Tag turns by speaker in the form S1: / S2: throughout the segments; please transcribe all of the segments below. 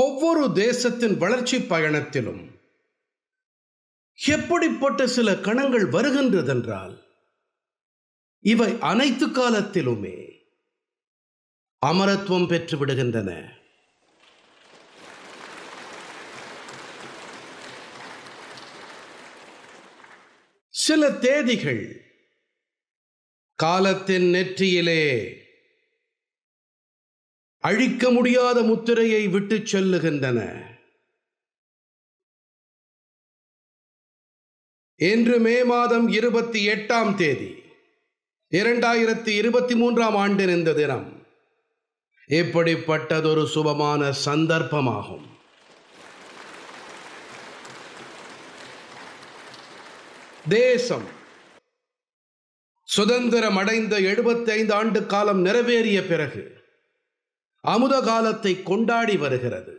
S1: ஒவ்வொரு தேசத்தின் வளர்ச்சி பயணத்திலும் எப்படிப்பட்ட சில கணங்கள் வருகின்றதென்றால் இவை அனைத்து காலத்திலுமே அமரத்துவம் பெற்றுவிடுகின்றன சில தேதிகள் காலத்தின் நெற்றியிலே அழிக்க முடியாத முத்திரையை விட்டு செல்லுகின்றன இன்று மே மாதம் இருபத்தி எட்டாம் தேதி இரண்டாயிரத்தி இருபத்தி மூன்றாம் ஆண்டு இந்த தினம் இப்படிப்பட்டதொரு சுபமான சந்தர்ப்பமாகும் தேசம் சுதந்திரம் அடைந்த எழுபத்தைந்து ஆண்டு காலம் நிறைவேறிய பிறகு அமுத காலத்தை கொண்டாடி வருகிறது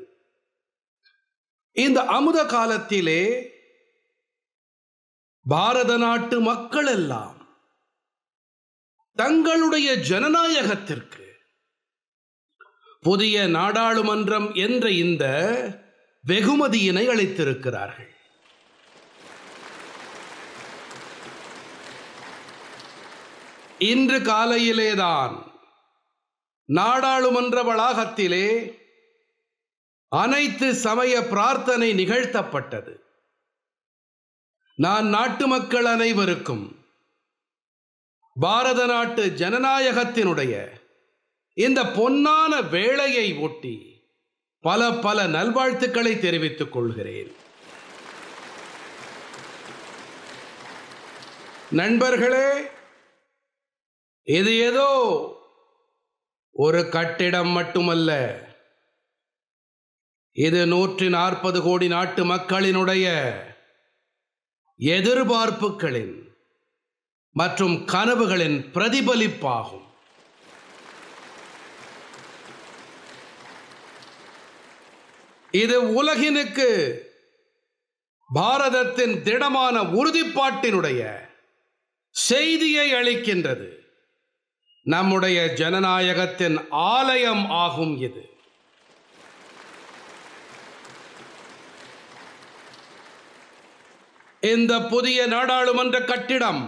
S1: இந்த அமுத காலத்திலே பாரத நாட்டு மக்கள் எல்லாம் தங்களுடைய ஜனநாயகத்திற்கு புதிய நாடாளுமன்றம் என்ற இந்த வெகுமதியினை அளித்திருக்கிறார்கள் இன்று காலையிலேதான் நாடாளுமன்ற வளாகத்திலே அனைத்து சமய பிரார்த்தனை நிகழ்த்தப்பட்டது நான் நாட்டு மக்கள் அனைவருக்கும் பாரத நாட்டு ஜனநாயகத்தினுடைய இந்த பொன்னான வேளையை ஒட்டி பல பல நல்வாழ்த்துக்களை தெரிவித்துக் கொள்கிறேன் நண்பர்களே இது ஏதோ ஒரு கட்டிடம் மட்டுமல்ல இது நூற்றி நாற்பது கோடி நாட்டு மக்களினுடைய எதிர்பார்ப்புகளின் மற்றும் கனவுகளின் பிரதிபலிப்பாகும் இது உலகினுக்கு பாரதத்தின் திடமான உறுதிப்பாட்டினுடைய செய்தியை அளிக்கின்றது நம்முடைய ஜனநாயகத்தின் ஆலயம் ஆகும் இது இந்த புதிய நாடாளுமன்ற கட்டிடம்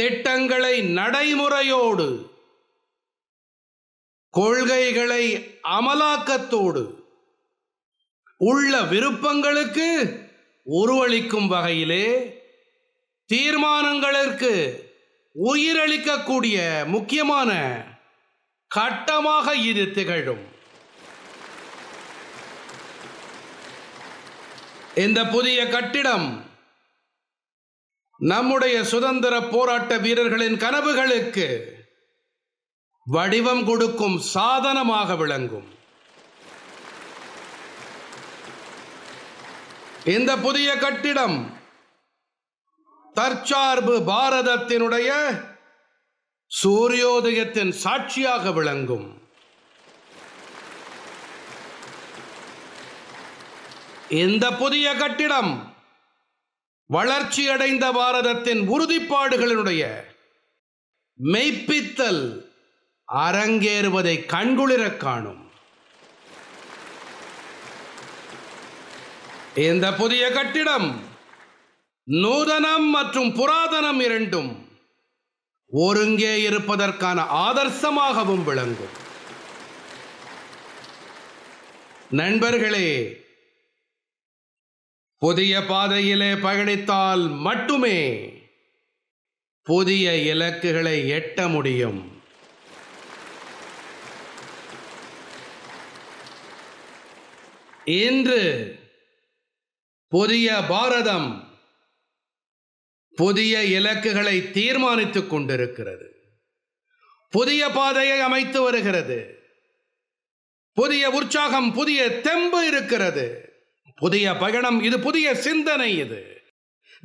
S1: திட்டங்களை நடைமுறையோடு கொள்கைகளை அமலாக்கத்தோடு உள்ள விருப்பங்களுக்கு உருவளிக்கும் வகையிலே தீர்மானங்களுக்கு உயிரளிக்கக்கூடிய முக்கியமான கட்டமாக இது திகழும் இந்த புதிய கட்டிடம் நம்முடைய சுதந்திர போராட்ட வீரர்களின் கனவுகளுக்கு வடிவம் கொடுக்கும் சாதனமாக விளங்கும் இந்த புதிய கட்டிடம் தற்சார்பு பாரதத்தினுடைய சூரியோதயத்தின் சாட்சியாக விளங்கும் இந்த புதிய கட்டிடம் வளர்ச்சியடைந்த பாரதத்தின் உறுதிப்பாடுகளினுடைய மெய்ப்பித்தல் அரங்கேறுவதை கண்குளிரக் காணும் இந்த புதிய கட்டிடம் நூதனம் மற்றும் புராதனம் இரண்டும் ஒருங்கே இருப்பதற்கான ஆதர்சமாகவும் விளங்கும் நண்பர்களே புதிய பாதையிலே பயணித்தால் மட்டுமே புதிய இலக்குகளை எட்ட முடியும் இன்று புதிய பாரதம் புதிய இலக்குகளை தீர்மானித்துக் கொண்டிருக்கிறது புதிய பாதையை அமைத்து வருகிறது புதிய உற்சாகம் புதிய தெம்பு இருக்கிறது புதிய பயணம் இது புதிய சிந்தனை இது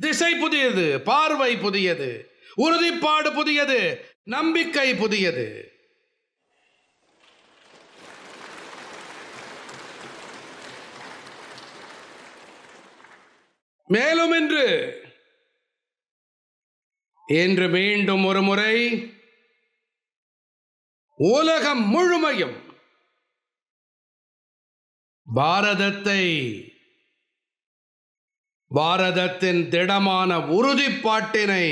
S1: திசை புதியது பார்வை புதியது உறுதிப்பாடு புதியது நம்பிக்கை புதியது மேலும் என்று என்று மீண்டும் ஒரு முறை உலகம் முழுமையும் பாரதத்தை பாரதத்தின் திடமான உறுதிப்பாட்டினை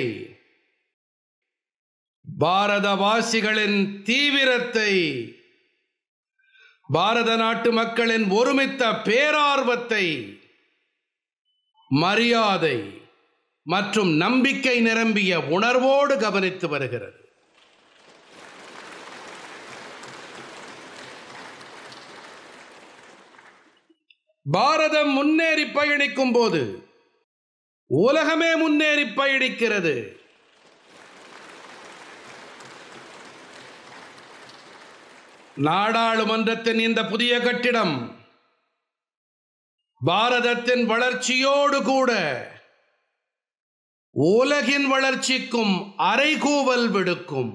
S1: பாரதவாசிகளின் தீவிரத்தை பாரத நாட்டு மக்களின் ஒருமித்த பேரார்வத்தை மரியாதை மற்றும் நம்பிக்கை நிரம்பிய உணர்வோடு கவனித்து வருகிறது பாரதம் முன்னேறி பயணிக்கும் போது உலகமே முன்னேறி பயணிக்கிறது நாடாளுமன்றத்தின் இந்த புதிய கட்டிடம் பாரதத்தின் வளர்ச்சியோடு கூட உலகின் வளர்ச்சிக்கும் அரைகூவல் விடுக்கும்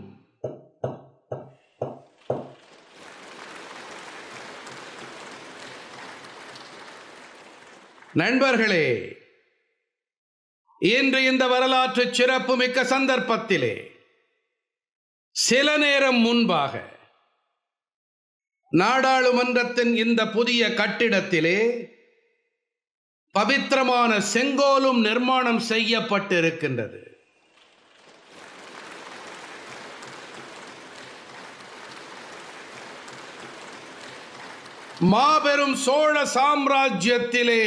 S1: நண்பர்களே இன்று இந்த வரலாற்று சிறப்பு மிக்க சந்தர்ப்பத்திலே சில நேரம் முன்பாக நாடாளுமன்றத்தின் இந்த புதிய கட்டிடத்திலே பவித்திரமான செங்கோலும் நிர்மாணம் செய்யப்பட்டிருக்கின்றது மாபெரும் சோழ சாம்ராஜ்யத்திலே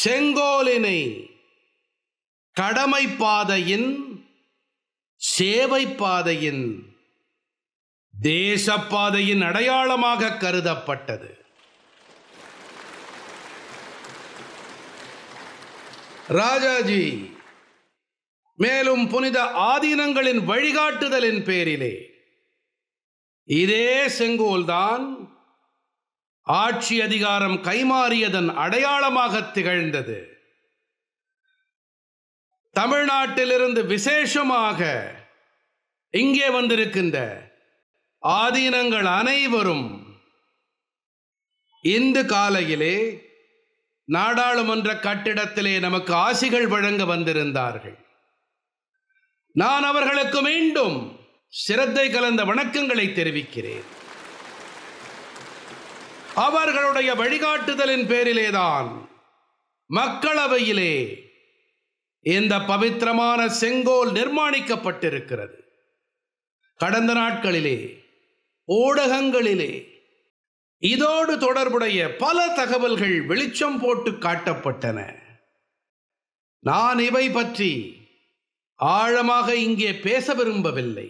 S1: செங்கோலினை கடமை பாதையின் சேவை பாதையின் தேசப்பாதையின் அடையாளமாக கருதப்பட்டது ராஜாஜி மேலும் புனித ஆதீனங்களின் வழிகாட்டுதலின் பேரிலே இதே செங்கோல்தான் ஆட்சி அதிகாரம் கைமாறியதன் அடையாளமாக திகழ்ந்தது தமிழ்நாட்டிலிருந்து விசேஷமாக இங்கே வந்திருக்கின்ற ஆதீனங்கள் அனைவரும் இந்து காலையிலே நாடாளுமன்ற கட்டிடத்திலே நமக்கு ஆசிகள் வழங்க வந்திருந்தார்கள் நான் அவர்களுக்கு மீண்டும் சிரத்தை கலந்த வணக்கங்களை தெரிவிக்கிறேன் அவர்களுடைய வழிகாட்டுதலின் பேரிலேதான் மக்களவையிலே இந்த பவித்திரமான செங்கோல் நிர்மாணிக்கப்பட்டிருக்கிறது கடந்த நாட்களிலே ஊடகங்களிலே இதோடு தொடர்புடைய பல தகவல்கள் வெளிச்சம் போட்டு காட்டப்பட்டன நான் இவை பற்றி ஆழமாக இங்கே பேச விரும்பவில்லை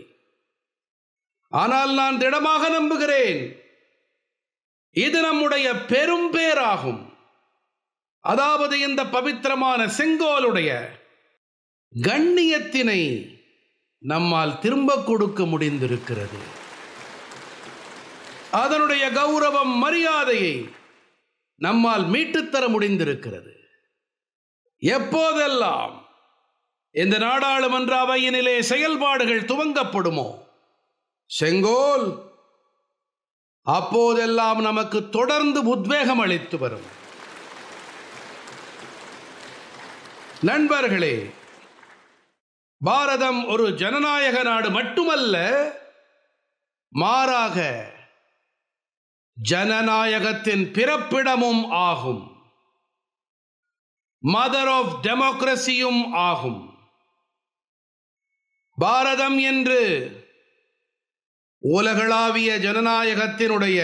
S1: ஆனால் நான் திடமாக நம்புகிறேன் இது நம்முடைய பெரும் பேராகும் அதாவது இந்த பவித்திரமான செங்கோலுடைய கண்ணியத்தினை நம்மால் திரும்ப கொடுக்க முடிந்திருக்கிறது அதனுடைய கௌரவம் மரியாதையை நம்மால் மீட்டுத்தர முடிந்திருக்கிறது எப்போதெல்லாம் இந்த நாடாளுமன்ற அவையினிலே செயல்பாடுகள் துவங்கப்படுமோ செங்கோல் அப்போதெல்லாம் நமக்கு தொடர்ந்து உத்வேகம் அளித்து வரும் நண்பர்களே பாரதம் ஒரு ஜனநாயக நாடு மட்டுமல்ல மாறாக ஜனநாயகத்தின் பிறப்பிடமும் ஆகும் மதர் ஆஃப் டெமோக்ரஸியும் ஆகும் பாரதம் என்று உலகளாவிய ஜனநாயகத்தினுடைய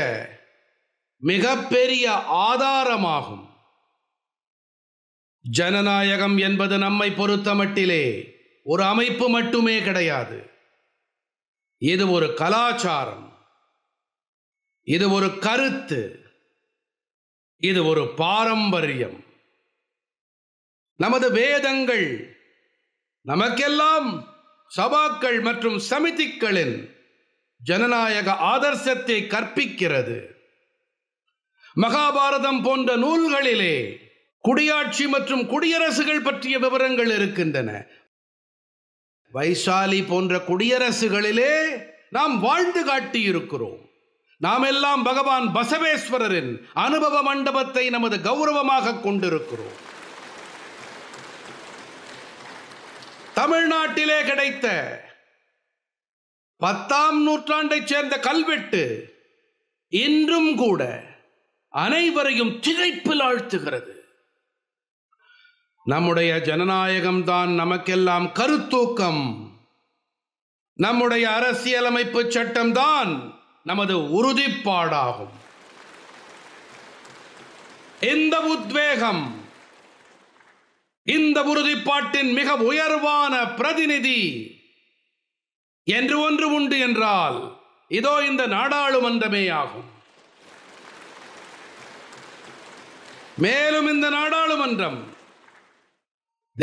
S1: மிகப்பெரிய ஆதாரமாகும் ஜனநாயகம் என்பது நம்மை பொறுத்தமட்டிலே ஒரு அமைப்பு மட்டுமே கிடையாது இது ஒரு கலாச்சாரம் இது ஒரு கருத்து இது ஒரு பாரம்பரியம் நமது வேதங்கள் நமக்கெல்லாம் சபாக்கள் மற்றும் சமிதிக்களின் ஜனநாயக ஆதர்சத்தை கற்பிக்கிறது மகாபாரதம் போன்ற நூல்களிலே குடியாட்சி மற்றும் குடியரசுகள் பற்றிய விவரங்கள் இருக்கின்றன வைசாலி போன்ற குடியரசுகளிலே நாம் வாழ்ந்து காட்டியிருக்கிறோம் நாம் எல்லாம் பகவான் பசவேஸ்வரரின் அனுபவ மண்டபத்தை நமது கௌரவமாக கொண்டிருக்கிறோம் தமிழ்நாட்டிலே கிடைத்த பத்தாம் நூற்றாண்டைச் சேர்ந்த கல்வெட்டு இன்றும் கூட அனைவரையும் திகைப்பில் ஆழ்த்துகிறது நம்முடைய ஜனநாயகம் தான் நமக்கெல்லாம் கருத்தூக்கம் நம்முடைய அரசியலமைப்பு சட்டம்தான் நமது உறுதிப்பாடாகும் இந்த உத்வேகம் இந்த உறுதிப்பாட்டின் மிக உயர்வான பிரதிநிதி என்று ஒன்று உண்டு என்றால் இதோ இந்த நாடாளுமன்றமே ஆகும் மேலும் இந்த நாடாளுமன்றம்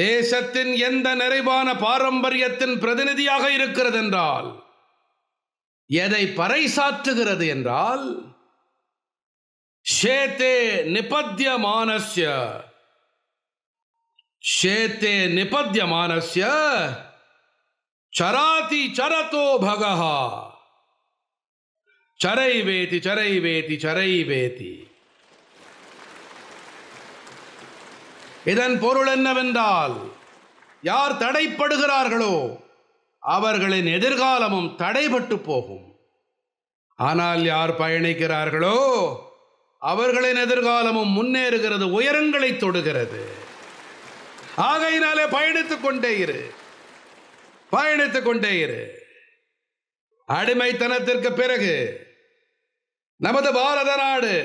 S1: தேசத்தின் எந்த நிறைவான பாரம்பரியத்தின் பிரதிநிதியாக இருக்கிறது என்றால் எதை பறைசாற்றுகிறது என்றால் ஷேத்தே நிபத்தியமானஸ்ய ஷேத்தே நிபத்தியமானஸ்ய சராதி சரதோ பகா சரை வேதி சரை வேதி சரை வேதி இதன் பொருள் என்னவென்றால் யார் தடைப்படுகிறார்களோ அவர்களின் எதிர்காலமும் தடைபட்டு போகும் ஆனால் யார் பயணிக்கிறார்களோ அவர்களின் எதிர்காலமும் முன்னேறுகிறது உயரங்களை தொடுகிறது ஆகையினாலே பயணித்துக் கொண்டே இரு பயணித்துக் கொண்டே இரு அடிமைத்தனத்திற்கு பிறகு நமது பாரத நாடு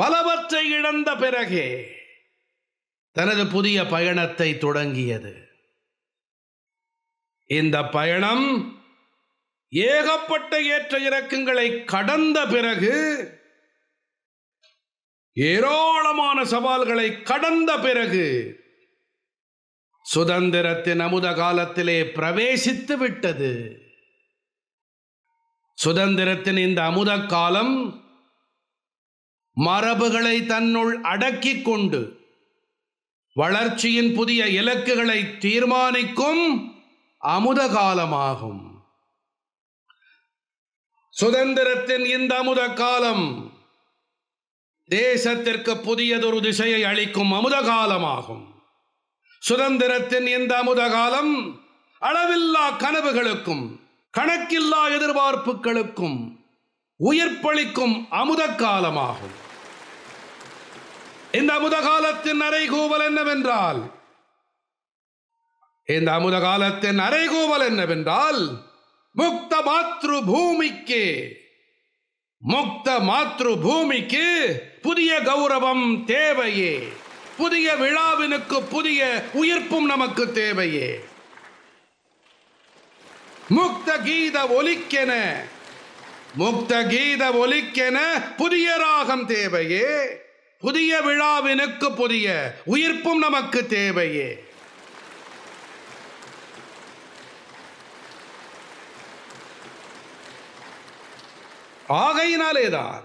S1: பலவற்றை இழந்த பிறகு தனது புதிய பயணத்தை தொடங்கியது இந்த பயணம் ஏகப்பட்ட ஏற்ற இறக்கங்களை கடந்த பிறகு ஏராளமான சவால்களை கடந்த பிறகு சுதந்திரத்தின் அமுத காலத்திலே பிரவேசித்து விட்டது சுதந்திரத்தின் இந்த அமுத காலம் மரபுகளை தன்னுள் அடக்கி கொண்டு வளர்ச்சியின் புதிய இலக்குகளை தீர்மானிக்கும் அமுத காலமாகும் சுதந்திரத்தின் இந்த அமுத காலம் தேசத்திற்கு புதியதொரு திசையை அளிக்கும் அமுத காலமாகும் சுதந்திரத்தின் இந்த அமுத காலம் அளவில்லா கனவுகளுக்கும் கணக்கில்லா எதிர்பார்ப்புகளுக்கும் உயிர்ப்பளிக்கும் அமுத காலமாகும் இந்த அமுத காலத்தின் அறைகூவல் என்னவென்றால் இந்த அமுத காலத்தின் அரைகோவல் என்னவென்றால் முக்த மாத்ரு பூமிக்கு முக்த மாத்ரு பூமிக்கு புதிய கௌரவம் தேவையே புதிய விழாவினுக்கு புதிய உயிர்ப்பும் நமக்கு தேவையே முக்த கீத ஒலிக்கென முக்த கீத ஒலிக்கென புதிய ராகம் தேவையே புதிய விழாவினுக்கு புதிய உயிர்ப்பும் நமக்கு தேவையே ஆகையினாலேதான்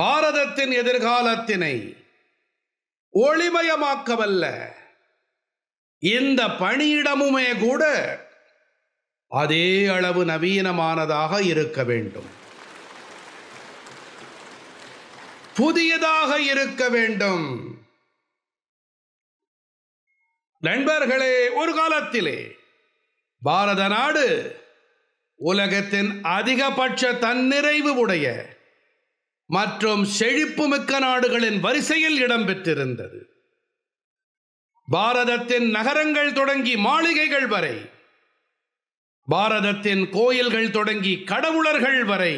S1: பாரதத்தின் எதிர்காலத்தினை ஒளிமயமாக்கவல்ல இந்த பணியிடமுமே கூட அதே அளவு நவீனமானதாக இருக்க வேண்டும் புதியதாக இருக்க வேண்டும் நண்பர்களே ஒரு காலத்திலே பாரத நாடு உலகத்தின் அதிகபட்ச தன்னிறைவு உடைய மற்றும் செழிப்புமிக்க நாடுகளின் வரிசையில் இடம்பெற்றிருந்தது பாரதத்தின் நகரங்கள் தொடங்கி மாளிகைகள் வரை பாரதத்தின் கோயில்கள் தொடங்கி கடவுளர்கள் வரை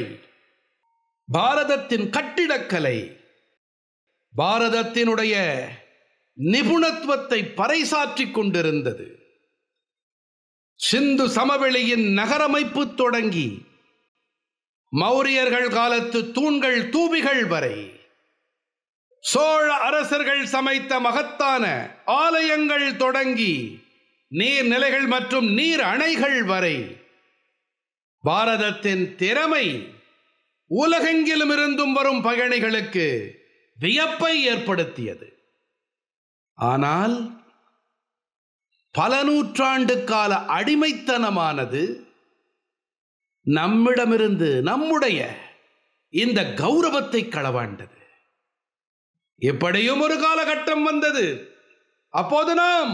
S1: பாரதத்தின் கட்டிடக்கலை பாரதத்தினுடைய நிபுணத்துவத்தை பறைசாற்றிக் கொண்டிருந்தது சிந்து சமவெளியின் நகரமைப்பு தொடங்கி மௌரியர்கள் காலத்து தூண்கள் தூபிகள் வரை சோழ அரசர்கள் சமைத்த மகத்தான ஆலயங்கள் தொடங்கி நீர்நிலைகள் மற்றும் நீர் அணைகள் வரை பாரதத்தின் திறமை உலகெங்கிலும் இருந்தும் வரும் பயணிகளுக்கு வியப்பை ஏற்படுத்தியது ஆனால் பல நூற்றாண்டு கால அடிமைத்தனமானது நம்மிடமிருந்து நம்முடைய இந்த கௌரவத்தை களவாண்டது எப்படியும் ஒரு காலகட்டம் வந்தது அப்போது நாம்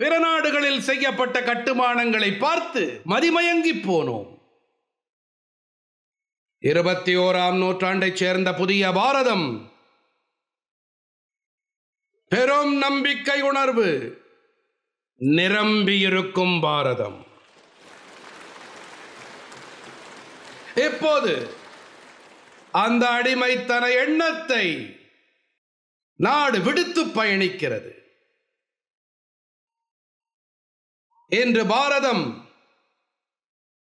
S1: பிற நாடுகளில் செய்யப்பட்ட கட்டுமானங்களை பார்த்து மதிமயங்கி போனோம் இருபத்தி ஓராம் நூற்றாண்டைச் சேர்ந்த புதிய பாரதம் பெரும் நம்பிக்கை உணர்வு நிரம்பியிருக்கும் பாரதம் இப்போது அந்த அடிமைத்தன எண்ணத்தை நாடு விடுத்து பயணிக்கிறது இன்று பாரதம்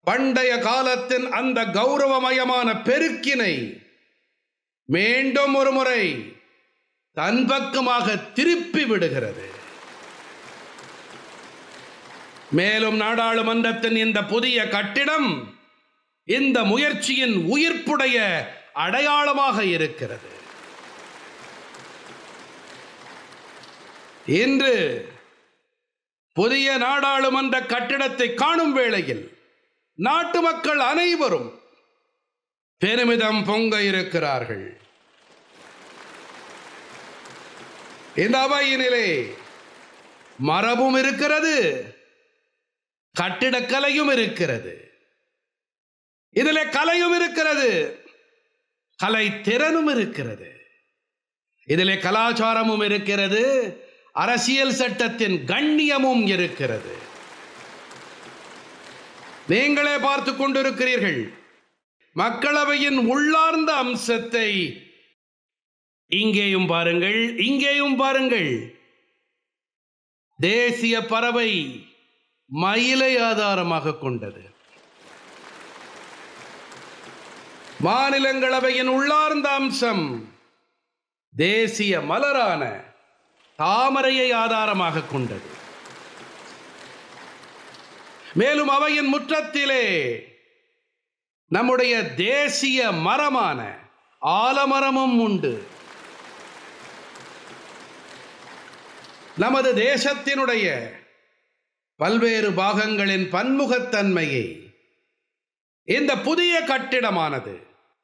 S1: பண்டைய காலத்தின் அந்த கௌரவமயமான பெருக்கினை மீண்டும் ஒரு முறை தன் பக்கமாக திருப்பி விடுகிறது மேலும் நாடாளுமன்றத்தின் இந்த புதிய கட்டிடம் இந்த முயற்சியின் உயிர்ப்புடைய அடையாளமாக இருக்கிறது இன்று புதிய நாடாளுமன்ற கட்டிடத்தை காணும் வேளையில் நாட்டு மக்கள் அனைவரும் பெருமிதம் பொங்க இருக்கிறார்கள் இந்த அவையினிலே மரபும் இருக்கிறது கட்டிடக்கலையும் இருக்கிறது இதுல கலையும் இருக்கிறது கலை திறனும் இருக்கிறது இதுல கலாச்சாரமும் இருக்கிறது அரசியல் சட்டத்தின் கண்ணியமும் இருக்கிறது நீங்களே பார்த்து கொண்டிருக்கிறீர்கள் மக்களவையின் உள்ளார்ந்த அம்சத்தை இங்கேயும் பாருங்கள் இங்கேயும் பாருங்கள் தேசிய பறவை மயிலை ஆதாரமாக கொண்டது மாநிலங்களவையின் உள்ளார்ந்த அம்சம் தேசிய மலரான தாமரையை ஆதாரமாக கொண்டது மேலும் அவையின் முற்றத்திலே நம்முடைய தேசிய மரமான ஆலமரமும் உண்டு நமது தேசத்தினுடைய பல்வேறு பாகங்களின் பன்முகத்தன்மையை இந்த புதிய கட்டிடமானது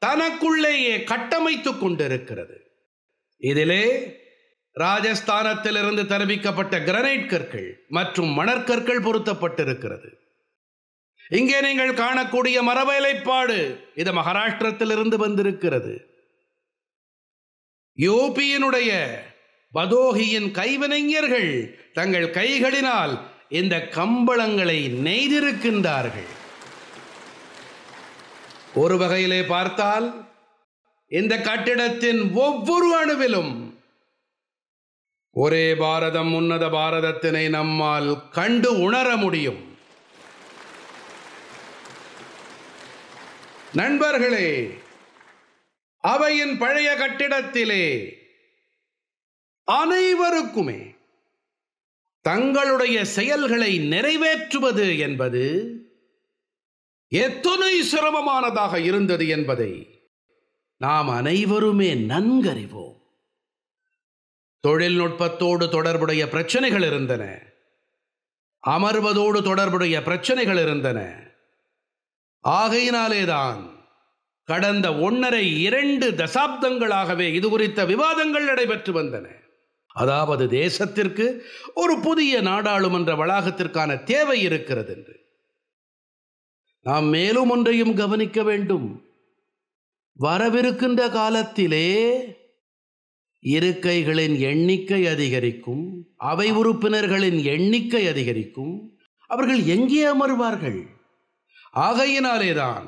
S1: தனக்குள்ளேயே கட்டமைத்துக் கொண்டிருக்கிறது இதிலே ராஜஸ்தானத்திலிருந்து தெரிவிக்கப்பட்ட கிரனைட் கற்கள் மற்றும் மணற்கற்கள் பொருத்தப்பட்டிருக்கிறது இங்கே நீங்கள் காணக்கூடிய மரவேலைப்பாடு இது மகாராஷ்டிரத்திலிருந்து வந்திருக்கிறது யோபியினுடைய பதோகியின் கைவினைஞர்கள் தங்கள் கைகளினால் இந்த கம்பளங்களை நெய்திருக்கின்றார்கள் ஒரு வகையிலே பார்த்தால் இந்த கட்டிடத்தின் ஒவ்வொரு அணுவிலும் ஒரே பாரதம் உன்னத பாரதத்தினை நம்மால் கண்டு உணர முடியும் நண்பர்களே அவையின் பழைய கட்டிடத்திலே அனைவருக்குமே தங்களுடைய செயல்களை நிறைவேற்றுவது என்பது எத்தனை சிரமமானதாக இருந்தது என்பதை நாம் அனைவருமே நன்கறிவோம் தொழில்நுட்பத்தோடு தொடர்புடைய பிரச்சனைகள் இருந்தன அமர்வதோடு தொடர்புடைய பிரச்சனைகள் இருந்தன ஆகையினாலேதான் கடந்த ஒன்றரை இரண்டு தசாப்தங்களாகவே இது குறித்த விவாதங்கள் நடைபெற்று வந்தன அதாவது தேசத்திற்கு ஒரு புதிய நாடாளுமன்ற வளாகத்திற்கான தேவை இருக்கிறது என்று நாம் மேலும் ஒன்றையும் கவனிக்க வேண்டும் வரவிருக்கின்ற காலத்திலே இருக்கைகளின் எண்ணிக்கை அதிகரிக்கும் அவை உறுப்பினர்களின் எண்ணிக்கை அதிகரிக்கும் அவர்கள் எங்கே அமர்வார்கள் ஆகையினாலேதான்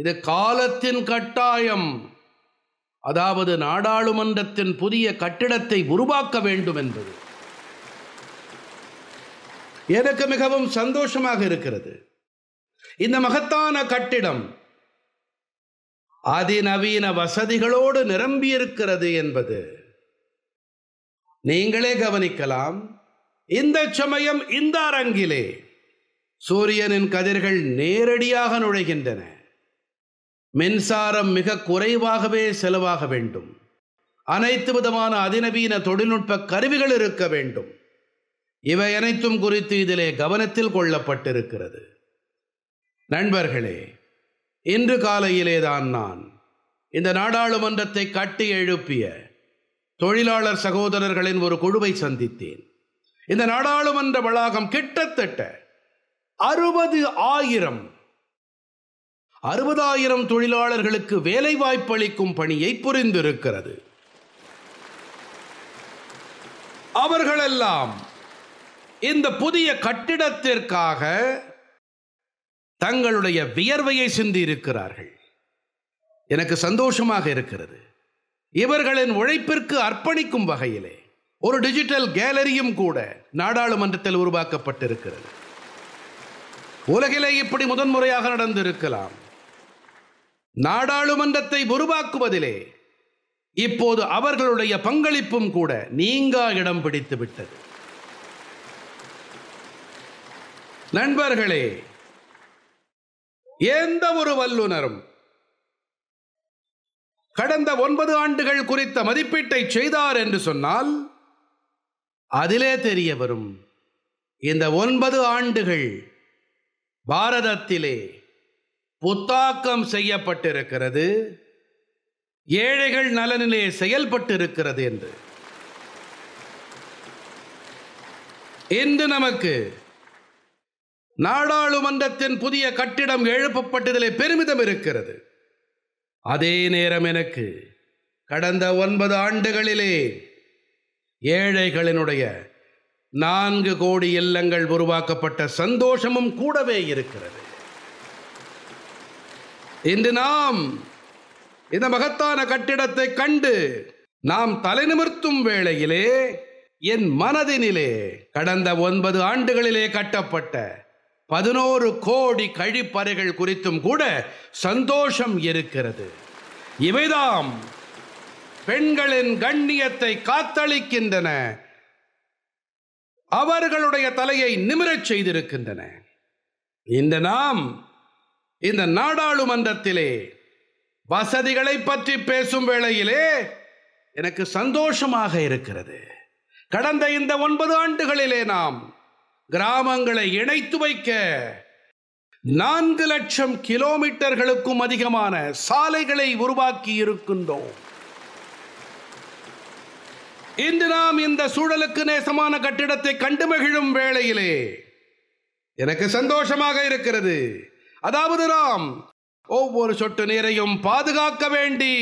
S1: இது காலத்தின் கட்டாயம் அதாவது நாடாளுமன்றத்தின் புதிய கட்டிடத்தை உருவாக்க வேண்டும் என்பது எனக்கு மிகவும் சந்தோஷமாக இருக்கிறது இந்த மகத்தான கட்டிடம் அதிநவீன வசதிகளோடு நிரம்பியிருக்கிறது என்பது நீங்களே கவனிக்கலாம் இந்த சமயம் இந்த அரங்கிலே சூரியனின் கதிர்கள் நேரடியாக நுழைகின்றன மின்சாரம் மிக குறைவாகவே செலவாக வேண்டும் அனைத்து விதமான அதிநவீன தொழில்நுட்ப கருவிகள் இருக்க வேண்டும் இவை அனைத்தும் குறித்து இதிலே கவனத்தில் கொள்ளப்பட்டிருக்கிறது நண்பர்களே இன்று காலையிலேதான் நான் இந்த நாடாளுமன்றத்தை கட்டி எழுப்பிய தொழிலாளர் சகோதரர்களின் ஒரு குழுவை சந்தித்தேன் இந்த நாடாளுமன்ற வளாகம் கிட்டத்தட்ட அறுபது ஆயிரம் அறுபதாயிரம் தொழிலாளர்களுக்கு வாய்ப்பு அளிக்கும் பணியை புரிந்திருக்கிறது அவர்களெல்லாம் இந்த புதிய கட்டிடத்திற்காக தங்களுடைய வியர்வையை சிந்தி இருக்கிறார்கள் எனக்கு சந்தோஷமாக இருக்கிறது இவர்களின் உழைப்பிற்கு அர்ப்பணிக்கும் வகையிலே ஒரு டிஜிட்டல் கேலரியும் கூட நாடாளுமன்றத்தில் உருவாக்கப்பட்டிருக்கிறது உலகிலே இப்படி முதன்முறையாக நடந்திருக்கலாம் நாடாளுமன்றத்தை உருவாக்குவதிலே இப்போது அவர்களுடைய பங்களிப்பும் கூட நீங்கா இடம் பிடித்து விட்டது நண்பர்களே எந்த ஒரு வல்லுநரும் கடந்த ஒன்பது ஆண்டுகள் குறித்த மதிப்பீட்டை செய்தார் என்று சொன்னால் அதிலே தெரிய வரும் இந்த ஒன்பது ஆண்டுகள் பாரதத்திலே புத்தாக்கம் செய்யப்பட்டிருக்கிறது ஏழைகள் நலனிலே செயல்பட்டிருக்கிறது என்று இன்று நமக்கு நாடாளுமன்றத்தின் புதிய கட்டிடம் எழுப்பப்பட்டதிலே பெருமிதம் இருக்கிறது அதே நேரம் எனக்கு கடந்த ஒன்பது ஆண்டுகளிலே ஏழைகளினுடைய நான்கு கோடி இல்லங்கள் உருவாக்கப்பட்ட சந்தோஷமும் கூடவே இருக்கிறது இன்று நாம் இந்த மகத்தான கட்டிடத்தை கண்டு நாம் தலை நிமிர்த்தும் வேளையிலே என் மனதினிலே கடந்த ஒன்பது ஆண்டுகளிலே கட்டப்பட்ட பதினோரு கோடி கழிப்பறைகள் குறித்தும் கூட சந்தோஷம் இருக்கிறது இவைதாம் பெண்களின் கண்ணியத்தை காத்தளிக்கின்றன அவர்களுடைய தலையை நிமிரச் செய்திருக்கின்றன இந்த நாம் இந்த நாடாளுமன்றத்திலே வசதிகளை பற்றி பேசும் வேளையிலே எனக்கு சந்தோஷமாக இருக்கிறது கடந்த இந்த ஒன்பது ஆண்டுகளிலே நாம் கிராமங்களை இணைத்து வைக்க நான்கு லட்சம் கிலோமீட்டர்களுக்கும் அதிகமான சாலைகளை உருவாக்கி இருக்கின்றோம் இன்று நாம் இந்த சூழலுக்கு நேசமான கட்டிடத்தை கண்டு மகிழும் வேளையிலே எனக்கு சந்தோஷமாக இருக்கிறது அதாவது நாம் ஒவ்வொரு சொட்டு நீரையும் பாதுகாக்க வேண்டி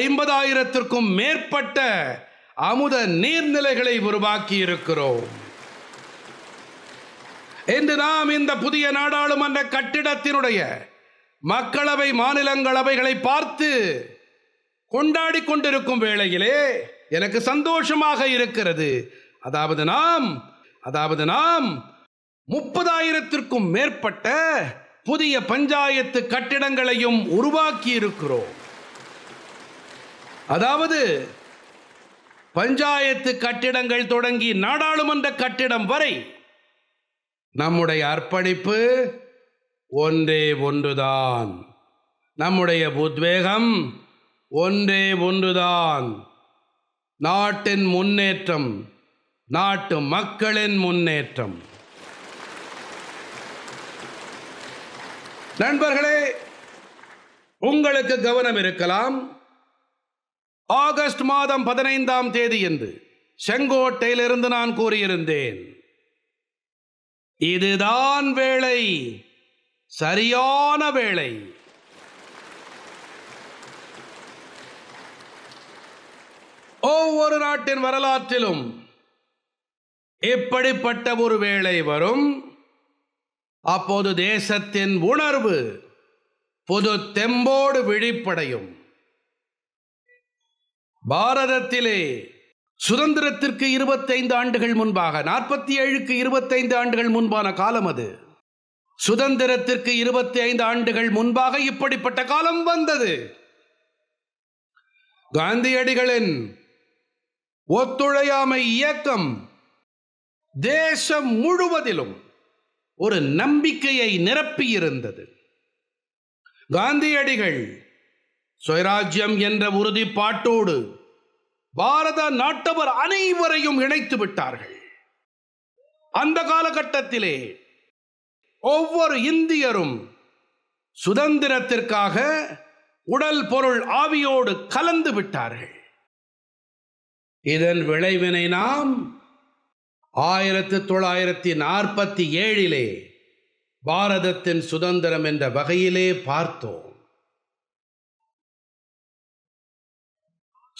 S1: ஐம்பதாயிரத்திற்கும் மேற்பட்ட அமுத நீர்நிலைகளை உருவாக்கி இருக்கிறோம் இன்று நாம் இந்த புதிய நாடாளுமன்ற கட்டிடத்தினுடைய மக்களவை மாநிலங்களவைகளை பார்த்து கொண்டாடி கொண்டிருக்கும் வேளையிலே எனக்கு சந்தோஷமாக இருக்கிறது அதாவது நாம் அதாவது நாம் முப்பதாயிரத்திற்கும் மேற்பட்ட புதிய பஞ்சாயத்து கட்டிடங்களையும் உருவாக்கி இருக்கிறோம் அதாவது பஞ்சாயத்து கட்டிடங்கள் தொடங்கி நாடாளுமன்ற கட்டிடம் வரை நம்முடைய அர்ப்பணிப்பு ஒன்றே ஒன்றுதான் நம்முடைய உத்வேகம் ஒன்றே ஒன்றுதான் நாட்டின் முன்னேற்றம் நாட்டு மக்களின் முன்னேற்றம் நண்பர்களே உங்களுக்கு கவனம் இருக்கலாம் ஆகஸ்ட் மாதம் பதினைந்தாம் தேதி என்று செங்கோட்டையிலிருந்து நான் கூறியிருந்தேன் இதுதான் வேளை சரியான வேளை ஒவ்வொரு நாட்டின் வரலாற்றிலும் இப்படிப்பட்ட ஒரு வேளை வரும் அப்போது தேசத்தின் உணர்வு புது தெம்போடு விழிப்படையும் பாரதத்திலே சுதந்திரத்திற்கு இருபத்தைந்து ஆண்டுகள் முன்பாக நாற்பத்தி ஏழுக்கு இருபத்தைந்து ஆண்டுகள் முன்பான காலம் அது சுதந்திரத்திற்கு இருபத்தி ஐந்து ஆண்டுகள் முன்பாக இப்படிப்பட்ட காலம் வந்தது காந்தியடிகளின் ஒத்துழையாமை இயக்கம் தேசம் முழுவதிலும் ஒரு நம்பிக்கையை நிரப்பியிருந்தது காந்தியடிகள் சுயராஜ்யம் என்ற உறுதிப்பாட்டோடு பாரத நாட்டவர் அனைவரையும் இணைத்து விட்டார்கள் அந்த காலகட்டத்திலே ஒவ்வொரு இந்தியரும் சுதந்திரத்திற்காக உடல் பொருள் ஆவியோடு கலந்து விட்டார்கள் இதன் விளைவினை நாம் ஆயிரத்து தொள்ளாயிரத்தி நாற்பத்தி ஏழிலே பாரதத்தின் சுதந்திரம் என்ற வகையிலே பார்த்தோம்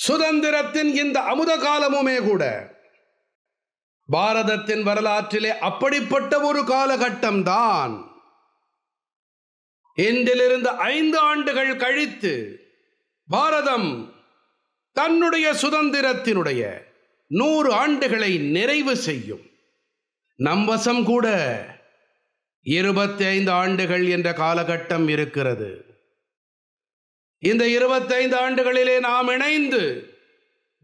S1: சுதந்திரத்தின் இந்த அமுத காலமுமே கூட பாரதத்தின் வரலாற்றிலே அப்படிப்பட்ட ஒரு காலகட்டம்தான் இன்றிலிருந்து ஐந்து ஆண்டுகள் கழித்து பாரதம் தன்னுடைய சுதந்திரத்தினுடைய நூறு ஆண்டுகளை நிறைவு செய்யும் நம்பசம் கூட இருபத்தி ஐந்து ஆண்டுகள் என்ற காலகட்டம் இருக்கிறது இந்த இருபத்தைந்து ஆண்டுகளிலே நாம் இணைந்து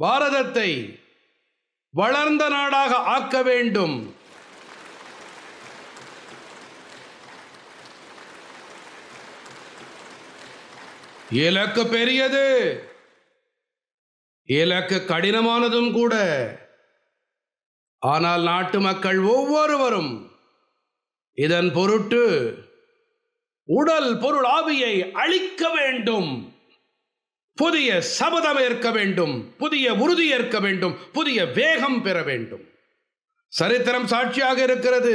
S1: பாரதத்தை வளர்ந்த நாடாக ஆக்க வேண்டும் இலக்கு பெரியது இலக்கு கடினமானதும் கூட ஆனால் நாட்டு மக்கள் ஒவ்வொருவரும் இதன் பொருட்டு உடல் பொருள் ஆவியை அழிக்க வேண்டும் புதிய சபதம் ஏற்க வேண்டும் புதிய உறுதி ஏற்க வேண்டும் புதிய வேகம் பெற வேண்டும் சரித்திரம் சாட்சியாக இருக்கிறது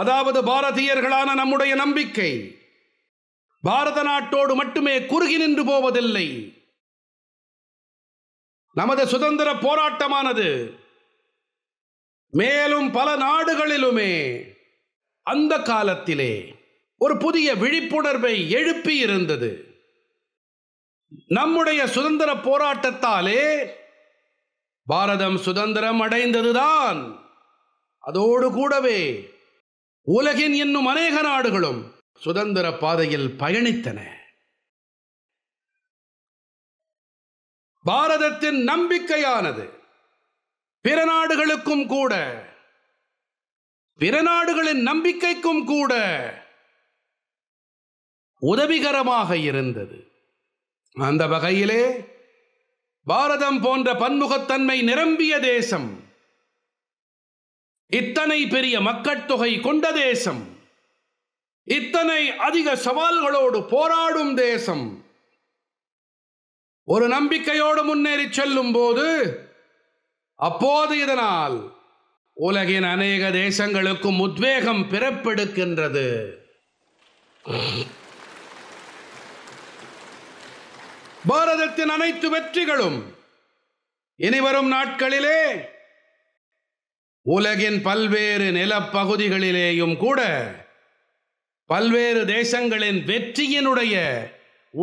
S1: அதாவது பாரதியர்களான நம்முடைய நம்பிக்கை பாரத நாட்டோடு மட்டுமே குறுகி நின்று போவதில்லை நமது சுதந்திர போராட்டமானது மேலும் பல நாடுகளிலுமே அந்த காலத்திலே ஒரு புதிய விழிப்புணர்வை எழுப்பி இருந்தது நம்முடைய சுதந்திர போராட்டத்தாலே பாரதம் சுதந்திரம் அடைந்ததுதான் அதோடு கூடவே உலகின் இன்னும் அநேக நாடுகளும் சுதந்திர பாதையில் பயணித்தன பாரதத்தின் நம்பிக்கையானது பிற நாடுகளுக்கும் கூட பிற நாடுகளின் நம்பிக்கைக்கும் கூட உதவிகரமாக இருந்தது அந்த வகையிலே பாரதம் போன்ற பன்முகத்தன்மை நிரம்பிய தேசம் இத்தனை பெரிய மக்கட்தொகை கொண்ட தேசம் இத்தனை அதிக சவால்களோடு போராடும் தேசம் ஒரு நம்பிக்கையோடு முன்னேறி செல்லும் போது அப்போது இதனால் உலகின் அநேக தேசங்களுக்கும் உத்வேகம் பிறப்பெடுக்கின்றது பாரதத்தின் அனைத்து வெற்றிகளும் இனிவரும் நாட்களிலே உலகின் பல்வேறு நிலப்பகுதிகளிலேயும் கூட பல்வேறு தேசங்களின் வெற்றியினுடைய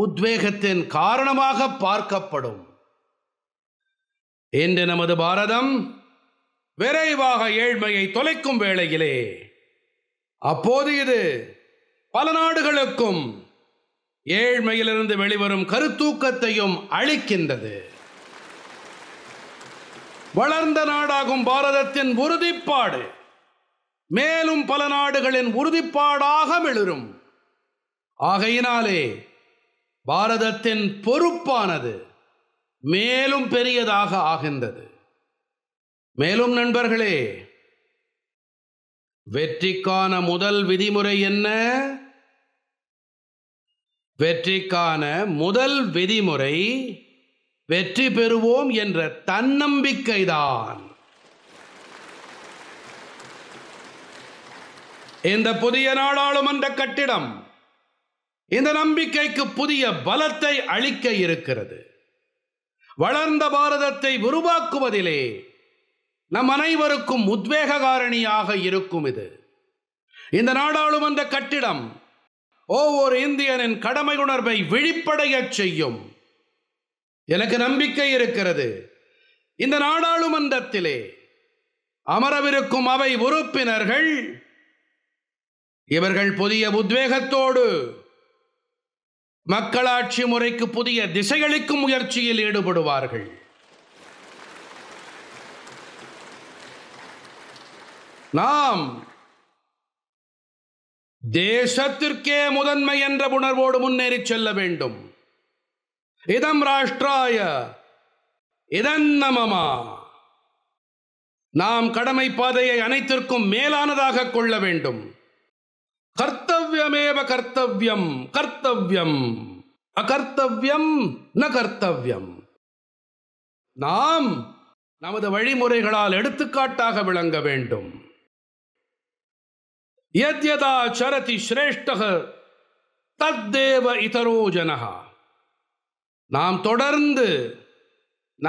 S1: உத்வேகத்தின் காரணமாக பார்க்கப்படும் என்று நமது பாரதம் விரைவாக ஏழ்மையை தொலைக்கும் வேளையிலே அப்போது இது பல நாடுகளுக்கும் ஏழ்மையிலிருந்து வெளிவரும் கருத்தூக்கத்தையும் அளிக்கின்றது வளர்ந்த நாடாகும் பாரதத்தின் உறுதிப்பாடு மேலும் பல நாடுகளின் உறுதிப்பாடாக மிளரும் ஆகையினாலே பாரதத்தின் பொறுப்பானது மேலும் பெரியதாக ஆகின்றது மேலும் நண்பர்களே வெற்றிக்கான முதல் விதிமுறை என்ன வெற்றிக்கான முதல் விதிமுறை வெற்றி பெறுவோம் என்ற தன்னம்பிக்கைதான் இந்த புதிய நாடாளுமன்ற கட்டிடம் இந்த நம்பிக்கைக்கு புதிய பலத்தை அளிக்க இருக்கிறது வளர்ந்த பாரதத்தை உருவாக்குவதிலே நம் அனைவருக்கும் உத்வேக காரணியாக இருக்கும் இது இந்த நாடாளுமன்ற கட்டிடம் ஒவ்வொரு இந்தியனின் கடமை உணர்வை விழிப்படைய செய்யும் எனக்கு நம்பிக்கை இருக்கிறது இந்த நாடாளுமன்றத்திலே அமரவிருக்கும் அவை உறுப்பினர்கள் இவர்கள் புதிய உத்வேகத்தோடு மக்களாட்சி முறைக்கு புதிய திசைகளுக்கும் முயற்சியில் ஈடுபடுவார்கள் நாம் தேசத்திற்கே முதன்மை என்ற உணர்வோடு முன்னேறி செல்ல வேண்டும் இதம் ராஷ்டிராய இதன் நமமா நாம் கடமை பாதையை அனைத்திற்கும் மேலானதாக கொள்ள வேண்டும் கர்த்த கர்த்தவியமேவ கர்த்தவியம் கர்த்தவியம் அகர்த்தவியம் ந கர்த்தவியம் நாம் நமது வழிமுறைகளால் எடுத்துக்காட்டாக விளங்க வேண்டும் யத்யதா சரதி சிரேஷ்டக தத்தேவ இதரோ ஜனகா நாம் தொடர்ந்து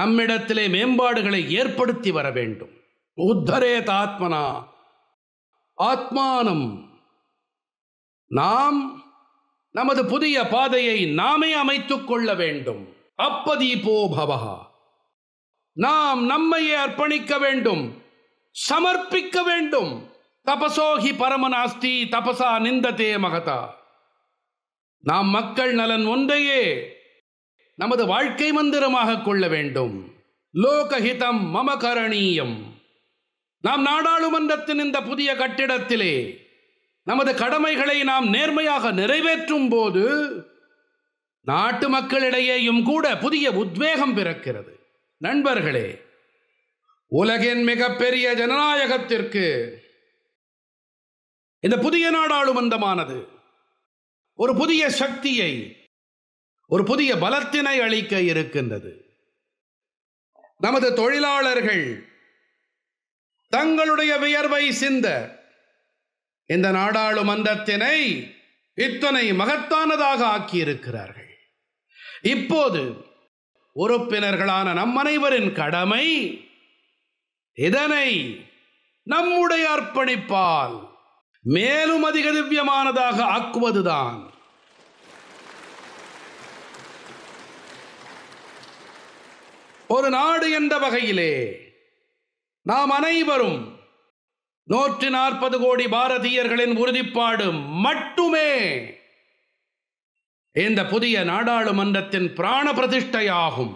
S1: நம்மிடத்திலே மேம்பாடுகளை ஏற்படுத்தி வர வேண்டும் உத்தரேத் ஆத்மனா ஆத்மானம் நாம் நமது புதிய பாதையை நாமே அமைத்துக் கொள்ள வேண்டும் அப்பதீபோ பவகா நாம் நம்மையே அர்ப்பணிக்க வேண்டும் சமர்ப்பிக்க வேண்டும் தபசோகி பரமநாஸ்தி தபசா நிந்ததே மகதா நாம் மக்கள் நலன் ஒன்றையே நமது வாழ்க்கை மந்திரமாக கொள்ள வேண்டும் லோகஹிதம் மமகரணீயம் நாம் நாடாளுமன்றத்தின் இந்த புதிய கட்டிடத்திலே நமது கடமைகளை நாம் நேர்மையாக நிறைவேற்றும் போது நாட்டு மக்களிடையேயும் கூட புதிய உத்வேகம் பிறக்கிறது நண்பர்களே உலகின் மிகப்பெரிய ஜனநாயகத்திற்கு இந்த புதிய நாடாளுமன்றமானது ஒரு புதிய சக்தியை ஒரு புதிய பலத்தினை அளிக்க இருக்கின்றது நமது தொழிலாளர்கள் தங்களுடைய வியர்வை சிந்த இந்த நாடாளுமன்றத்தினை இத்தனை மகத்தானதாக ஆக்கியிருக்கிறார்கள் இப்போது உறுப்பினர்களான நம் அனைவரின் கடமை இதனை நம்முடைய அர்ப்பணிப்பால் மேலும் அதிக திவ்யமானதாக ஆக்குவதுதான் ஒரு நாடு என்ற வகையிலே நாம் அனைவரும் நூற்றி நாற்பது கோடி பாரதியர்களின் உறுதிப்பாடு மட்டுமே இந்த புதிய நாடாளுமன்றத்தின் பிராண பிரதிஷ்டையாகும்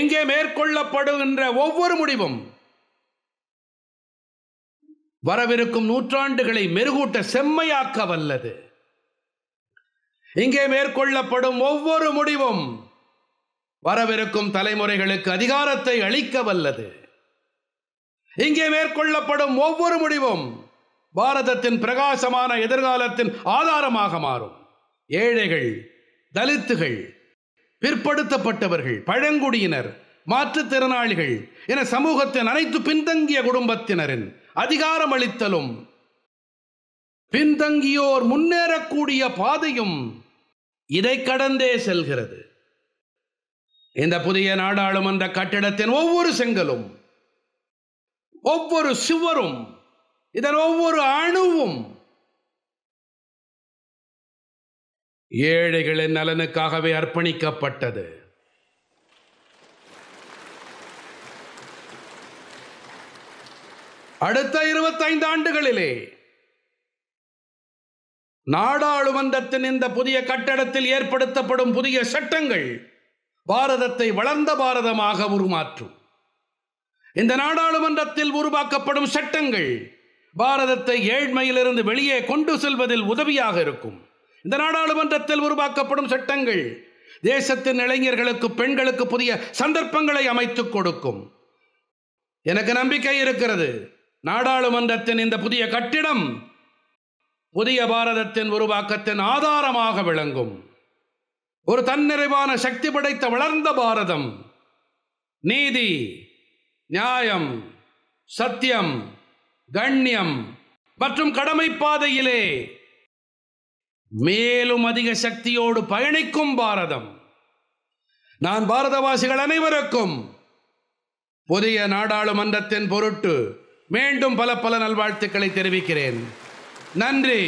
S1: இங்கே மேற்கொள்ளப்படுகின்ற ஒவ்வொரு முடிவும் வரவிருக்கும் நூற்றாண்டுகளை மெருகூட்ட செம்மையாக்க வல்லது இங்கே மேற்கொள்ளப்படும் ஒவ்வொரு முடிவும் வரவிருக்கும் தலைமுறைகளுக்கு அதிகாரத்தை அளிக்க வல்லது இங்கே மேற்கொள்ளப்படும் ஒவ்வொரு முடிவும் பாரதத்தின் பிரகாசமான எதிர்காலத்தின் ஆதாரமாக மாறும் ஏழைகள் தலித்துகள் பிற்படுத்தப்பட்டவர்கள் பழங்குடியினர் மாற்றுத்திறனாளிகள் என சமூகத்தின் அனைத்து பின்தங்கிய குடும்பத்தினரின் அதிகாரம் அளித்தலும் பின்தங்கியோர் முன்னேறக்கூடிய பாதையும் இதை கடந்தே செல்கிறது இந்த புதிய நாடாளுமன்ற கட்டிடத்தின் ஒவ்வொரு செங்கலும் ஒவ்வொரு சுவரும் இதன் ஒவ்வொரு அணுவும் ஏழைகளின் நலனுக்காகவே அர்ப்பணிக்கப்பட்டது அடுத்த இருபத்தைந்து ஆண்டுகளிலே நாடாளுமன்றத்தின் இந்த புதிய கட்டடத்தில் ஏற்படுத்தப்படும் புதிய சட்டங்கள் பாரதத்தை வளர்ந்த பாரதமாக உருமாற்றும் இந்த நாடாளுமன்றத்தில் உருவாக்கப்படும் சட்டங்கள் பாரதத்தை ஏழ்மையிலிருந்து வெளியே கொண்டு செல்வதில் உதவியாக இருக்கும் இந்த நாடாளுமன்றத்தில் உருவாக்கப்படும் சட்டங்கள் தேசத்தின் இளைஞர்களுக்கு பெண்களுக்கு புதிய சந்தர்ப்பங்களை அமைத்துக் கொடுக்கும் எனக்கு நம்பிக்கை இருக்கிறது நாடாளுமன்றத்தின் இந்த புதிய கட்டிடம் புதிய பாரதத்தின் உருவாக்கத்தின் ஆதாரமாக விளங்கும் ஒரு தன்னிறைவான சக்தி படைத்த வளர்ந்த பாரதம் நீதி நியாயம் சத்தியம் கண்ணியம் மற்றும் கடமை பாதையிலே மேலும் அதிக சக்தியோடு பயணிக்கும் பாரதம் நான் பாரதவாசிகள் அனைவருக்கும் புதிய நாடாளுமன்றத்தின் பொருட்டு மீண்டும் பல பல நல்வாழ்த்துக்களை தெரிவிக்கிறேன் நன்றி